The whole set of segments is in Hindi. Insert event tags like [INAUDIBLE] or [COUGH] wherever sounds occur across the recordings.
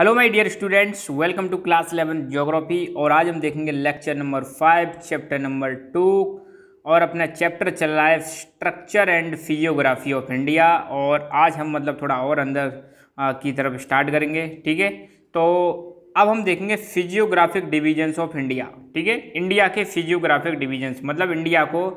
hello my dear students welcome to class eleven geography और आज हम देखेंगे lecture number five chapter number two और अपना चैप्टर चल रहा है structure and physiography of India और आज हम मतलब थोड़ा और अंदर की तरफ स्टार्ट करेंगे ठीक है तो अब हम देखेंगे फिजियोग्राफिक डिविजन्स ऑफ इंडिया ठीक है इंडिया के फिजियोग्राफिक डिविजन्स मतलब इंडिया को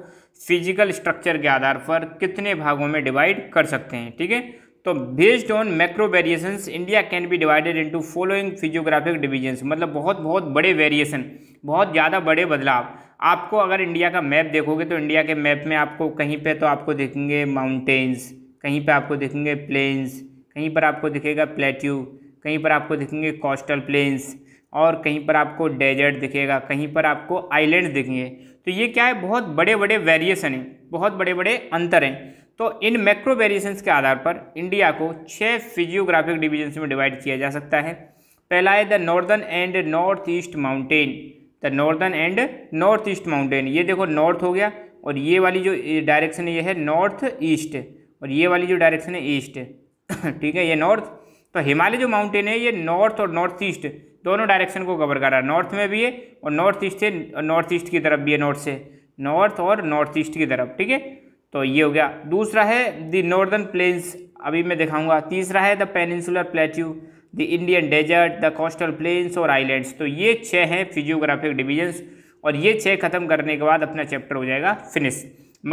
फिजिकल स्ट्रक्चर के आधार पर कितने भागों में डिवाइड कर सकते हैं ठीक है तो based on macro variations India can be divided into following physiographic divisions मतलब बहुत बहुत बड़े वेरिएशन बहुत ज़्यादा बड़े बदलाव आपको अगर इंडिया का मैप देखोगे तो इंडिया के मैप में आपको कहीं पे तो आपको देखेंगे माउंटेन्स कहीं पे आपको देखेंगे प्लेन्स कहीं पर आपको दिखेगा प्लेट्यू कहीं पर आपको दिखेंगे कोस्टल प्लेन्स और कहीं पर आपको डेजर्ट दिखेगा कहीं पर आपको आइलैंड दिखेंगे तो ये क्या है बहुत बड़े बड़े वेरिएसन हैं बहुत बड़े बड़े अंतर हैं तो इन मैक्रो वेरिएशंस के आधार पर इंडिया को छः फिजियोग्राफिक डिविजन्स में डिवाइड किया जा सकता है पहला है the northern and north east mountain the northern and north east mountain ये देखो नॉर्थ हो गया और ये वाली जो डायरेक्शन ये है नॉर्थ ईस्ट और ये वाली जो डायरेक्शन है ईस्ट [COUGHS] ठीक है ये नॉर्थ तो हिमालय जो माउंटेन है ये नॉर्थ और नॉर्थ ईस्ट दोनों डायरेक्शन को कवर कर रहा है नॉर्थ में भी है और नॉर्थ ईस्ट से नॉर्थ ईस्ट की तरफ भी है नॉर्थ से नॉर्थ और नॉर्थ ईस्ट की तरफ ठीक है तो ये हो गया दूसरा है द नॉर्दर्न प्लेन्स अभी मैं दिखाऊंगा तीसरा है the peninsular plateau the Indian desert the coastal plains और आइलैंड्स तो ये छः हैं फिजियोग्राफिक डिविजन्स और ये छः ख़त्म करने के बाद अपना चैप्टर हो जाएगा फिनिश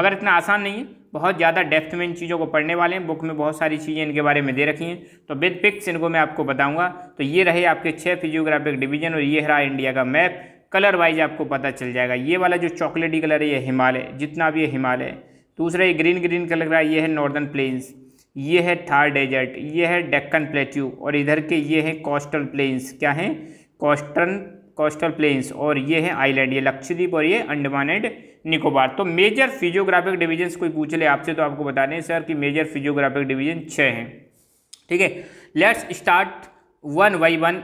मगर इतना आसान नहीं है बहुत ज़्यादा डेप्थ में इन चीज़ों को पढ़ने वाले हैं बुक में बहुत सारी चीज़ें इनके बारे में दे रखी हैं तो विद पिक्स इनको मैं आपको बताऊंगा तो ये रहे आपके छः फिजियोग्राफिक डिवीजन और ये रहा इंडिया का मैप कलर वाइज आपको पता चल जाएगा ये वाला जो चॉकलेटी कलर है ये हिमालय जितना भी ये हिमालय दूसरा ये ग्रीन ग्रीन कलर लग रहा है ये है नॉर्दर्न प्लेन्स ये है थार डेजर्ट ये है डेक्कन प्लेट्यू और इधर के ये है कोस्टल प्लेन्स क्या है कोस्टर्न कोस्टल प्लेन्स और ये है आइलैंड ये लक्षद्वीप और ये अंडमान एंड निकोबार तो मेजर फिजियोग्राफिक डिवीजन्स कोई पूछ ले आपसे तो आपको बता दें सर कि मेजर फिजियोग्राफिक डिवीजन छः हैं ठीक है let's start one by one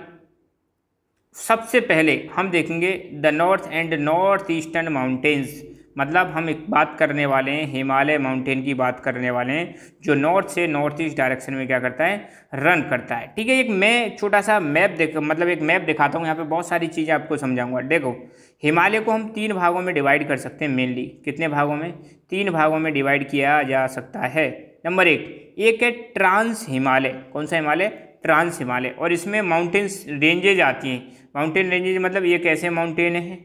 सबसे पहले हम देखेंगे the north and north eastern mountains मतलब हम एक बात करने वाले हैं हिमालय माउंटेन की बात करने वाले हैं जो नॉर्थ से नॉर्थ ईस्ट डायरेक्शन में क्या करता है रन करता है ठीक है एक मैं छोटा सा मैप देख मतलब एक मैप दिखाता हूँ यहाँ पे बहुत सारी चीज़ें आपको समझाऊंगा देखो हिमालय को हम तीन भागों में डिवाइड कर सकते हैं मेनली कितने भागों में तीन भागों में डिवाइड किया जा सकता है नंबर एक एक है ट्रांस हिमालय कौन सा हिमालय ट्रांस हिमालय और इसमें माउंटेन्स रेंजेज आती हैं माउंटेन रेंजेज मतलब एक ऐसे माउंटेन है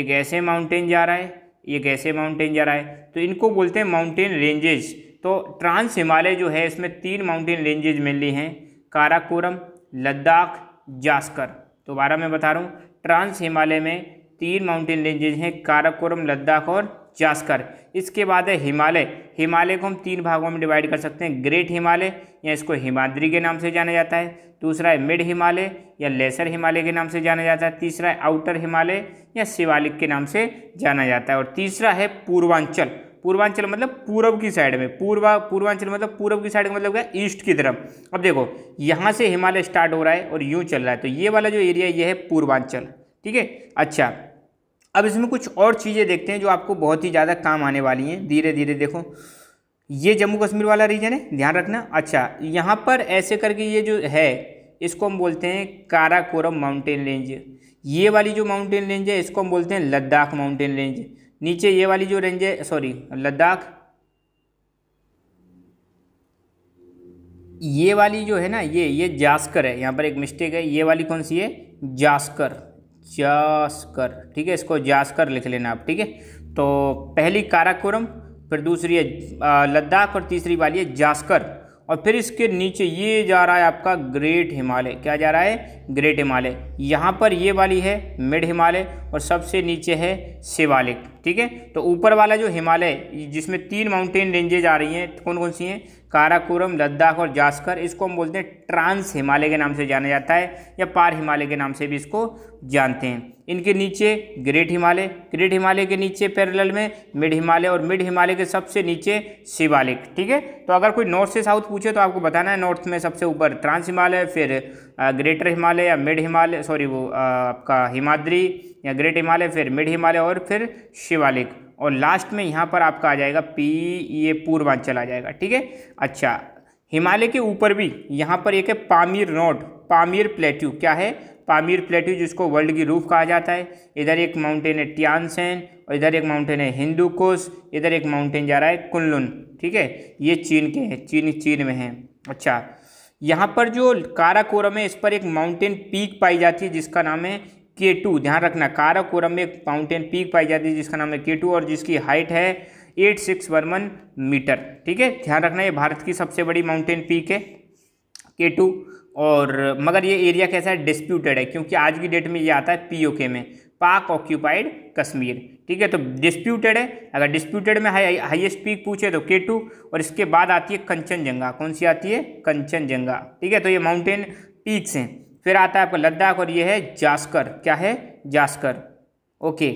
एक ऐसे माउंटेन जा रहा है ये कैसे माउंटेन रहा है तो इनको बोलते हैं माउंटेन रेंजेज तो ट्रांस हिमालय जो है इसमें तीन माउंटेन रेंजेज मेनली हैं काराकोरम लद्दाख जास्कर दोबारा मैं बता रहा हूँ ट्रांस हिमालय में तीन माउंटेन रेंजेज हैं काराकोरम लद्दाख और जास्कर इसके बाद है हिमालय हिमालय को हम तीन भागों में डिवाइड कर सकते हैं ग्रेट हिमालय या इसको हिमाद्री के नाम से जाना जाता है दूसरा है मिड हिमालय या लेसर हिमालय के नाम से जाना जाता है तीसरा है आउटर हिमालय या शिवालिक के नाम से जाना जाता है और तीसरा है पूर्वांचल पूर्वांचल मतलब पूर्व की साइड में पूर्वा पूर्वांचल मतलब पूर्व की साइड में मतलब क्या ईस्ट की तरफ अब देखो यहाँ से हिमालय स्टार्ट हो रहा है और यूँ चल रहा है तो ये वाला जो एरिया ये है पूर्वांचल ठीक है अच्छा अब इसमें कुछ और चीज़ें देखते हैं जो आपको बहुत ही ज़्यादा काम आने वाली हैं धीरे धीरे देखो ये जम्मू कश्मीर वाला रीजन है ध्यान रखना अच्छा यहाँ पर ऐसे करके ये जो है इसको हम बोलते हैं काराकोरम माउंटेन रेंज ये वाली जो माउंटेन रेंज है इसको हम बोलते हैं लद्दाख माउंटेन रेंज नीचे ये वाली जो रेंज है सॉरी लद्दाख ये वाली जो है ना ये ये जास्कर है यहाँ पर एक मिस्टेक है ये वाली कौन सी है जास्कर जास्कर ठीक है इसको जास्कर लिख लेना आप ठीक है तो पहली काराकोरम फिर दूसरी है लद्दाख और तीसरी वाली है जास्कर और फिर इसके नीचे ये जा रहा है आपका ग्रेट हिमालय क्या जा रहा है ग्रेट हिमालय यहाँ पर ये वाली है मिड हिमालय और सबसे नीचे है शिवालिक ठीक है तो ऊपर वाला जो हिमालय जिसमें तीन माउंटेन रेंजेज आ रही हैं कौन कौन सी हैं काराकोरम लद्दाख और जास्कर इसको हम बोलते हैं ट्रांस हिमालय के नाम से जाना जाता है या पार हिमालय के नाम से भी इसको जानते हैं इनके नीचे ग्रेट हिमालय ग्रेट हिमालय के नीचे पैरेलल में मिड हिमालय और मिड हिमालय के सबसे नीचे शिवालिक ठीक है तो अगर कोई नॉर्थ से साउथ पूछे तो आपको बताना है नॉर्थ में सबसे ऊपर ट्रांस हिमालय फिर ग्रेटर हिमालय हिमालय या मिड हिमालय सॉरी वो आपका हिमाद्री या ग्रेट हिमालय फिर मिड हिमालय और फिर शिवालिक और लास्ट में यहाँ पर आपका आ जाएगा पी ये पूर्वांचल आ जाएगा ठीक है अच्छा हिमालय के ऊपर भी यहाँ पर एक है पामीर नोट पामीर प्लेट्यू क्या है पामीर प्लेट्यू जिसको वर्ल्ड की रूफ कहा जाता है इधर एक माउंटेन है टियानसेन और इधर एक माउंटेन है हिंदू कोस इधर एक माउंटेन जा रहा है कुल्लुन ठीक है ये चीन के हैं चीन चीन में हैं अच्छा यहाँ पर जो काराकोरम है इस पर एक माउंटेन पीक पाई जाती है जिसका नाम है के टू ध्यान रखना काराकोरम में एक माउंटेन पीक पाई जाती है जिसका नाम है के टू और जिसकी हाइट है एट सिक्स वर्मन मीटर ठीक है ध्यान रखना ये भारत की सबसे बड़ी माउंटेन पीक है के टू और मगर ये एरिया कैसा है डिस्प्यूटेड है क्योंकि आज की डेट में ये आता है पी में पाक ऑक्यूपाइड कश्मीर ठीक है तो डिस्प्यूटेड है अगर डिस्प्यूटेड में हाई हाइएस्ट पीक पूछे तो के टू और इसके बाद आती है कंचनजंगा कौन सी आती है कंचनजंगा ठीक है तो ये माउंटेन पीक्स हैं फिर आता है आपका लद्दाख और ये है जास्कर क्या है जास्कर ओके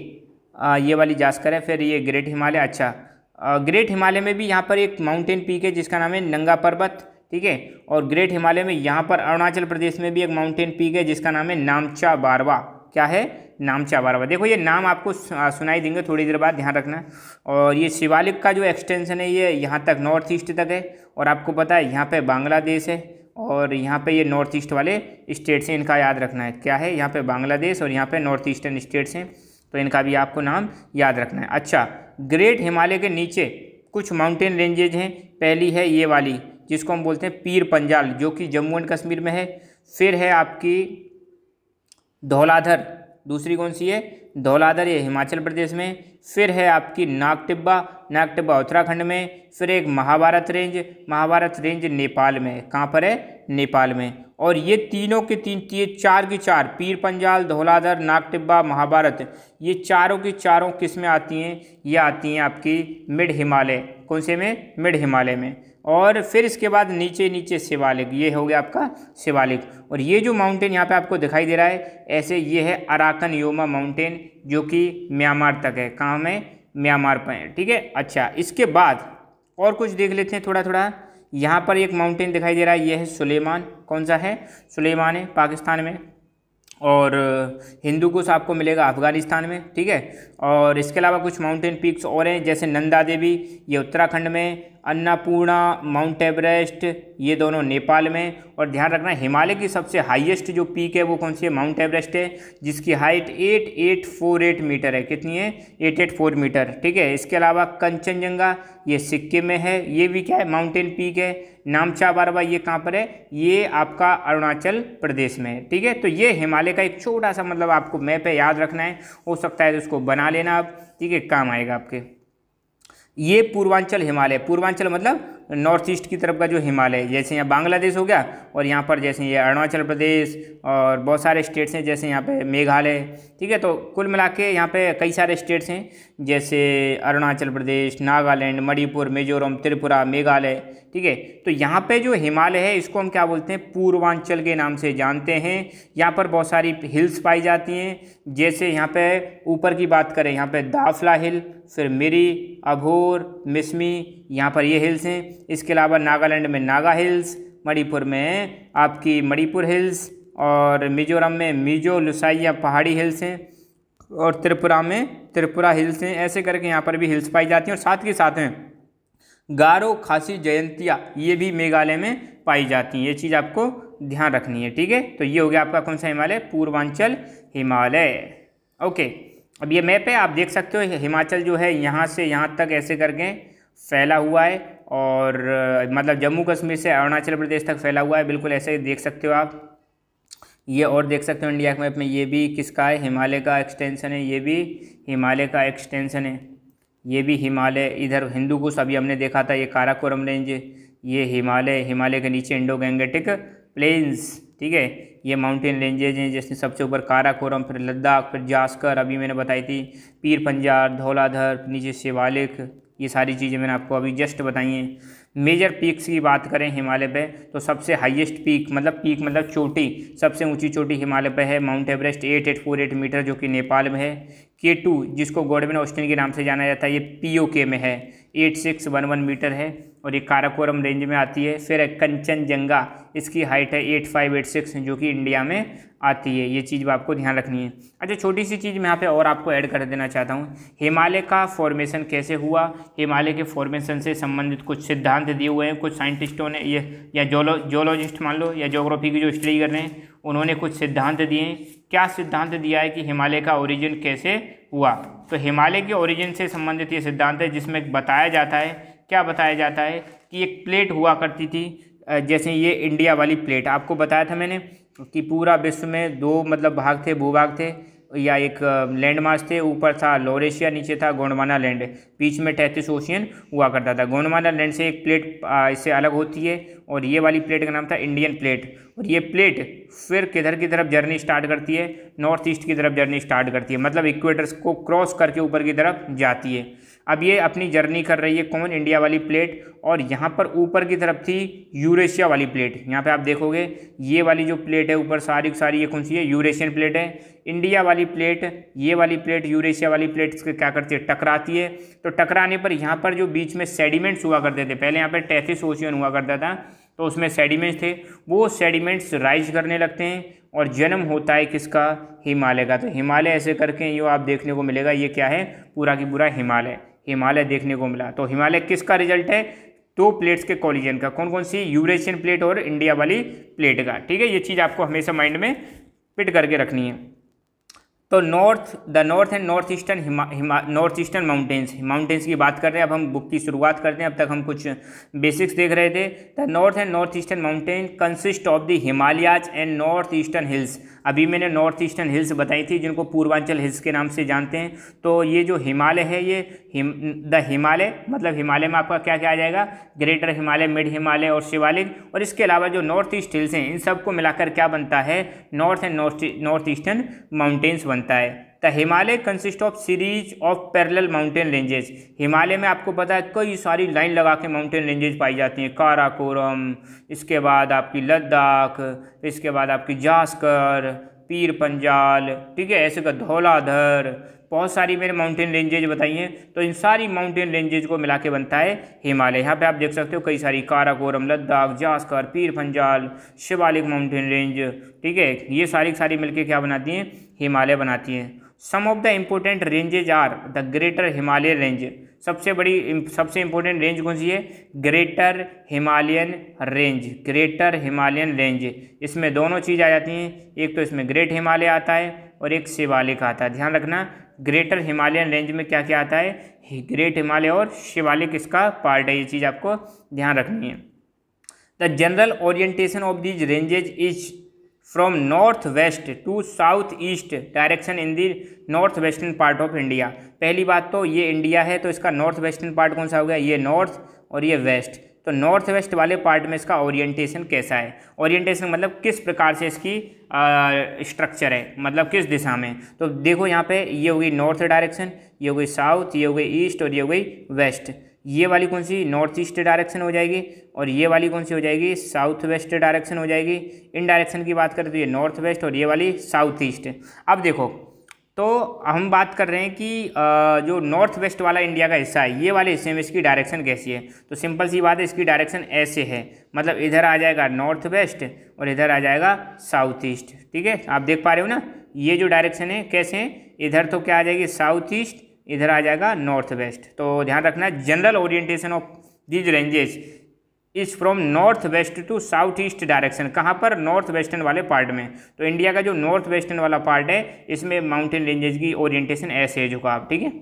आ, ये वाली जास्कर है फिर ये ग्रेट हिमालय अच्छा आ, ग्रेट हिमालय में भी यहाँ पर एक माउंटेन पीक है जिसका नाम है नंगा पर्वत ठीक है और ग्रेट हिमालय में यहाँ पर अरुणाचल प्रदेश में भी एक माउंटेन पीक है जिसका नाम है नामचा बारवा क्या है नामचा बारावा देखो ये नाम आपको सुनाई देंगे थोड़ी देर बाद ध्यान रखना और ये शिवालिक का जो एक्सटेंशन है ये यहाँ तक नॉर्थ ईस्ट तक है और आपको पता है यहाँ पे बांग्लादेश है और यहाँ पे ये नॉर्थ ईस्ट वाले स्टेट्स हैं इनका याद रखना है क्या है यहाँ पे बांग्लादेश और यहाँ पे नॉर्थ ईस्टर्न स्टेट्स हैं तो इनका भी आपको नाम याद रखना है अच्छा ग्रेट हिमालय के नीचे कुछ माउंटेन रेंजेज हैं पहली है ये वाली जिसको हम बोलते हैं पीर पंजाल जो कि जम्मू एंड कश्मीर में है फिर है आपकी धौलाधर दूसरी कौन सी है धौलाधर ये हिमाचल प्रदेश में फिर है आपकी नाग टिब्बा नाग टिब्बा उत्तराखंड में फिर एक महाभारत रेंज महाभारत रेंज नेपाल में कहाँ पर है नेपाल में और ये तीनों के तीन ये चार की चार पीर पंजाल धौलाधर नाग टिब्बा महाभारत ये चारों की चारों किस में आती हैं ये आती हैं आपकी मिड हिमालय कौन से में मिड हिमालय में और फिर इसके बाद नीचे नीचे शिवालिक ये हो गया आपका शिवालिक और ये जो माउंटेन यहाँ पे आपको दिखाई दे रहा है ऐसे ये है अराकन योमा माउंटेन जो कि म्यांमार तक है कहाँ में म्यांमार पर है ठीक है अच्छा इसके बाद और कुछ देख लेते हैं थोड़ा थोड़ा यहाँ पर एक माउंटेन दिखाई दे रहा है यह है सुलेमान कौन सा है सुलेमान है पाकिस्तान में और हिंदू कुश आपको मिलेगा अफ़गानिस्तान में ठीक है और इसके अलावा कुछ माउंटेन पीक्स और हैं जैसे नंदा देवी ये उत्तराखंड में अन्नापूर्णा माउंट एवरेस्ट ये दोनों नेपाल में और ध्यान रखना हिमालय की सबसे हाईएस्ट जो पीक है वो कौन सी है माउंट एवरेस्ट है जिसकी height eight eight four eight metre है कितनी है एट एट फोर मीटर ठीक है इसके अलावा कंचनजंगा ये सिक्किम में है ये भी क्या है माउंटेन पीक है नामचा बारवा ये कहाँ पर है ये आपका अरुणाचल प्रदेश में है ठीक है तो ये हिमालय का एक छोटा सा मतलब आपको मैप है याद रखना है हो सकता है तो उसको बना लेना आप ठीक है काम आएगा आपके ये पूर्वांचल हिमालय पूर्वांचल मतलब नॉर्थ ईस्ट की तरफ का जो हिमालय जैसे यहाँ बांग्लादेश हो गया और यहाँ पर जैसे ये अरुणाचल प्रदेश और बहुत सारे स्टेट्स हैं जैसे यहाँ पे मेघालय ठीक है तो कुल मिला के यहाँ पर कई सारे स्टेट्स हैं जैसे अरुणाचल प्रदेश नागालैंड मणिपुर मिजोरम त्रिपुरा मेघालय ठीक है तो यहाँ पर जो हिमालय है इसको हम क्या बोलते हैं पूर्वांचल के नाम से जानते हैं यहाँ पर बहुत सारी हिल्स पाई जाती हैं जैसे यहाँ पर ऊपर की बात करें यहाँ पर दाफला हिल फिर मिरी अभोर मिसमी यहाँ पर ये हिल्स हैं इसके अलावा नागालैंड में नागा हिल्स मणिपुर में आपकी मणिपुर हिल्स और मिजोरम में मिजो लुसाइया पहाड़ी हिल्स हैं और त्रिपुरा में त्रिपुरा हिल्स हैं ऐसे करके यहाँ पर भी हिल्स पाई जाती हैं और साथ के साथ हैं गारो खासी जयंतिया ये भी मेघालय में पाई जाती हैं ये चीज़ आपको ध्यान रखनी है ठीक है तो ये हो गया आपका कौन सा हिमालय पूर्वांचल हिमालय ओके अब ये मैप है आप देख सकते हो हिमाचल जो है यहाँ से यहाँ तक ऐसे करके फैला हुआ है और मतलब जम्मू कश्मीर से अरुणाचल प्रदेश तक फैला हुआ है बिल्कुल ऐसे ही देख सकते हो आप ये और देख सकते हो इंडिया मैप में ये भी किसका है हिमालय का एक्सटेंशन है ये भी हिमालय का एक्सटेंशन है ये भी हिमालय इधर हिंदू कुश अभी हमने देखा था ये काराकोरम रेंज ये हिमालय हिमालय के नीचे इंडो गैंगेटिक प्लेन्स ठीक है ये माउंटेन रेंजेज हैं जैसे सबसे ऊपर काराकोरम फिर लद्दाख फिर जास्कर अभी मैंने बताई थी पीर पंजार धौलाधर नीचे शिवालिक ये सारी चीज़ें मैंने आपको अभी जस्ट बताई हैं मेजर पीक्स की बात करें हिमालय पे तो सबसे हाईएस्ट पीक मतलब पीक मतलब चोटी सबसे ऊंची चोटी हिमालय पे है Mount Everest eight eight four eight metre जो कि नेपाल में है के टू जिसको गोडविन ऑस्टिन के नाम से जाना जाता है ये पी ओ के में है eight six one one metre है और ये काराकोरम रेंज में आती है फिर है कंचनजंगा इसकी हाइट है एट फाइव एट सिक्स जो कि इंडिया में आती है ये चीज़ आपको ध्यान रखनी है अच्छा छोटी सी चीज़ मैं यहाँ पे और आपको ऐड कर देना चाहता हूँ हिमालय का फॉर्मेशन कैसे हुआ हिमालय के फॉर्मेशन से संबंधित कुछ सिद्धांत दिए हुए हैं कुछ साइंटिस्टों ने ये या जोलो जोलॉजिस्ट मान लो या जोग्राफी की जो स्टडी कर रहे हैं उन्होंने कुछ सिद्धांत दिए हैं क्या सिद्धांत दिया है कि हिमालय का ओरिजिन कैसे हुआ तो हिमालय के ओरिजिन से संबंधित ये सिद्धांत है जिसमें बताया जाता है क्या बताया जाता है कि एक प्लेट हुआ करती थी जैसे ये इंडिया वाली प्लेट आपको बताया था मैंने कि पूरा विश्व में दो मतलब भाग थे भूभाग थे या एक लैंडमार्क थे ऊपर था लोरेशिया नीचे था गोंडवाना लैंड बीच में तैतीस ओशियन हुआ करता था गोंडवाना लैंड से एक प्लेट इससे अलग होती है और ये वाली प्लेट का नाम था इंडियन प्लेट और ये प्लेट फिर किधर की तरफ जर्नी स्टार्ट करती है नॉर्थ ईस्ट की तरफ जर्नी स्टार्ट करती है मतलब इक्वेटर्स को क्रॉस करके ऊपर की तरफ जाती है अब ये अपनी जर्नी कर रही है कौन इंडिया वाली प्लेट और यहाँ पर ऊपर की तरफ थी यूरेशिया वाली प्लेट यहाँ पे आप देखोगे ये वाली जो प्लेट है ऊपर सारी सारी ये कौन सी है यूरेशियन प्लेट है इंडिया वाली प्लेट ये वाली प्लेट यूरेशिया वाली प्लेट इसके क्या करती है टकराती है तो टकराने पर यहाँ पर जो बीच में सेडिमेंट्स हुआ करते थे पहले यहाँ पर टैथिस ओशियन हुआ करता था तो उसमें सेडिमेंट्स थे वो सेडिमेंट्स राइज करने लगते हैं और जन्म होता है किसका हिमालय का तो हिमालय ऐसे करके ये आप देखने को मिलेगा ये क्या है पूरा की पूरा हिमालय हिमालय देखने को मिला तो हिमालय किसका रिजल्ट है दो प्लेट्स के कॉलिजन का कौन कौन सी यूरेशियन प्लेट और इंडिया वाली प्लेट का ठीक है ये चीज़ आपको हमेशा माइंड में पिट करके रखनी है तो north the north and north eastern हिमा नॉर्थ ईस्टर्न माउंटेन्स माउंटेन्स की बात कर रहे हैं अब हम बुक की शुरुआत करते हैं अब तक हम कुछ बेसिक्स देख रहे थे the north and north eastern mountain consist of the Himalayas and north eastern hills अभी मैंने नॉर्थ ईस्टर्न हिल्स बताई थी जिनको पूर्वांचल हिल्स के नाम से जानते हैं तो ये जो हिमालय है ये हिम द हिमालय मतलब हिमालय में आपका क्या क्या आ जाएगा ग्रेटर हिमालय मिड हिमालय और शिवालिक और इसके अलावा जो नॉर्थ ईस्ट हिल्स हैं इन सबको मिलाकर क्या बनता है north and north north eastern mountains बनता है Himalaya consist of series of parallel mountain ranges Himalaya में आपको पता है कई सारी लाइन लगा के माउंटेन रेंजेस पाई जाती हैं काराकोरम इसके बाद आपकी लद्दाख इसके बाद आपकी जास्कर पीर पंजाल ठीक है ऐसे का धौलाधर बहुत सारी मेरे माउंटेन रेंजेज बताई हैं तो इन सारी माउंटेन रेंजेज को मिला के बनता है हिमालय यहाँ पे आप देख सकते हो कई सारी काराकोरम लद्दाख जास्कर पीर पंजाल शिवालिक माउंटेन रेंज ठीक है ये सारी सारी मिलके क्या बनाती हैं हिमालय बनाती हैं some of the important ranges are the greater Himalayan range सबसे बड़ी सबसे इम्पोर्टेंट रेंज कौन सी है greater Himalayan range greater Himalayan range इसमें दोनों चीज़ आ जाती हैं एक तो इसमें ग्रेट हिमालय आता है और एक शिवालिक आता है ध्यान रखना ग्रेटर हिमालयन रेंज में क्या क्या आता है ग्रेट हिमालय और शिवालिक इसका पार्ट है ये चीज़ आपको ध्यान रखनी है the general orientation of these ranges is from west to south east direction in the north western part of India पहली बात तो ये इंडिया है तो इसका नॉर्थ वेस्टर्न पार्ट कौन सा हो गया ये नॉर्थ और ये वेस्ट तो नॉर्थ वेस्ट वाले पार्ट में इसका ओरिएंटेशन कैसा है ओरिएंटेशन मतलब किस प्रकार से इसकी स्ट्रक्चर है मतलब किस दिशा में तो देखो यहाँ पे ये होगी नॉर्थ डायरेक्शन ये होगी साउथ ये हो गई ईस्ट और ये हो गई वेस्ट ये वाली कौन सी नॉर्थ ईस्ट डायरेक्शन हो जाएगी और ये वाली कौन सी हो जाएगी साउथ वेस्ट डायरेक्शन हो जाएगी इन डायरेक्शन की बात करें तो ये नॉर्थ वेस्ट और ये वाली साउथ ईस्ट अब देखो तो हम बात कर रहे हैं कि जो नॉर्थ वेस्ट वाला इंडिया का हिस्सा है ये वाले हिस्से में इसकी डायरेक्शन कैसी है तो सिंपल सी बात है इसकी डायरेक्शन ऐसे है मतलब इधर आ जाएगा नॉर्थ वेस्ट और इधर आ जाएगा साउथ ईस्ट ठीक है आप देख पा रहे हो ना ये जो डायरेक्शन है कैसे हैं इधर तो क्या आ जाएगी साउथ ईस्ट इधर आ जाएगा नॉर्थ वेस्ट तो ध्यान रखना है general orientation of these ranges is from north west to south east direction कहाँ पर नॉर्थ वेस्टर्न वाले पार्ट में तो इंडिया का जो नॉर्थ वेस्टर्न वाला पार्ट है इसमें माउंटेन रेंजेज की ओरिएंटेशन ऐसे है झुकाव ठीक है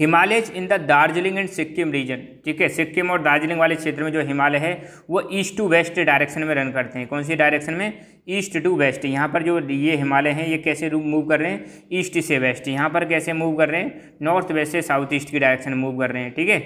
Himalayas in the Darjeeling and Sikkim region ठीक है सिक्किम और दार्जिलिंग वाले क्षेत्र में जो हिमालय है वो ईस्ट टू वेस्ट डायरेक्शन में रन करते हैं कौन सी डायरेक्शन में ईस्ट टू वेस्ट यहाँ पर जो ये हिमालय हैं ये कैसे मूव कर रहे हैं ईस्ट से वेस्ट यहाँ पर कैसे मूव कर रहे हैं नॉर्थ वेस्ट से साउथ ईस्ट की डायरेक्शन मूव कर रहे हैं ठीक है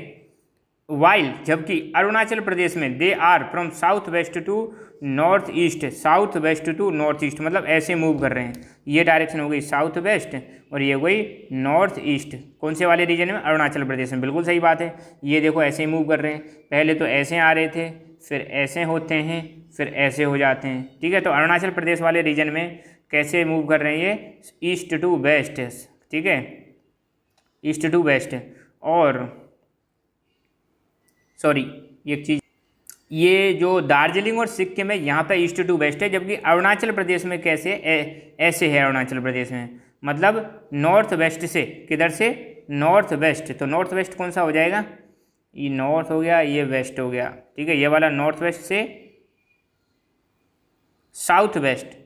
वाइल जबकि अरुणाचल प्रदेश में they are from south west to north east south west to north east मतलब ऐसे मूव कर रहे हैं ये डायरेक्शन हो गई साउथ वेस्ट और ये हो गई नॉर्थ ईस्ट कौन से वाले रीजन में अरुणाचल प्रदेश में बिल्कुल सही बात है ये देखो ऐसे ही मूव कर रहे हैं पहले तो ऐसे आ रहे थे फिर ऐसे होते हैं फिर ऐसे हो जाते हैं ठीक है तो अरुणाचल प्रदेश वाले रीजन में कैसे मूव कर रहे हैं ये ईस्ट टू वेस्ट ठीक है ईस्ट टू वेस्ट और सॉरी एक चीज़ ये जो दार्जिलिंग और सिक्किम है यहाँ पे ईस्ट टू वेस्ट है जबकि अरुणाचल प्रदेश में कैसे ए, ऐसे है अरुणाचल प्रदेश में मतलब नॉर्थ वेस्ट से किधर से नॉर्थ वेस्ट तो नॉर्थ वेस्ट कौन सा हो जाएगा ये नॉर्थ हो गया ये वेस्ट हो गया ठीक है ये वाला नॉर्थ वेस्ट से साउथ वेस्ट